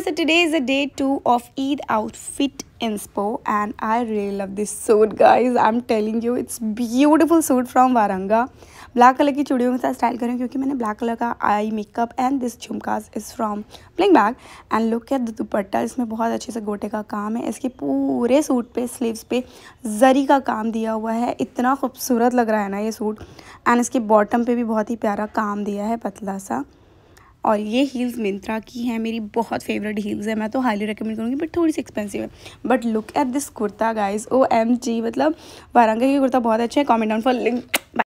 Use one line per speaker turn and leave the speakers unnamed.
guys so today is the day two of eid outfit inspo and i really love this suit guys i'm telling you it's beautiful suit from varanga black colour की चूड़ियों के साथ style करें क्योंकि मैंने black colour का eye makeup and this झुमकास is from pling bag and look at dupatta इसमें बहुत अच्छे से गोटे का काम है इसके पूरे सूट पे स्लीव्स पे जरी का काम दिया हुआ है इतना खूबसूरत लग रहा है ना ये सूट एंड इसके बॉटम पे भी बहुत ही प्यारा काम दिया है पतला सा और ये हील्स मिंत्रा की हैं मेरी बहुत फेवरेट हील्स है मैं तो हाईली रिकमेंड करूँगी बट थोड़ी सी एक्सपेंसिव है but look at this kurta guys O M G मतलब वारंगा की कुर्ता बहुत अच्छा है कॉमेंट डाउन फॉर लिंक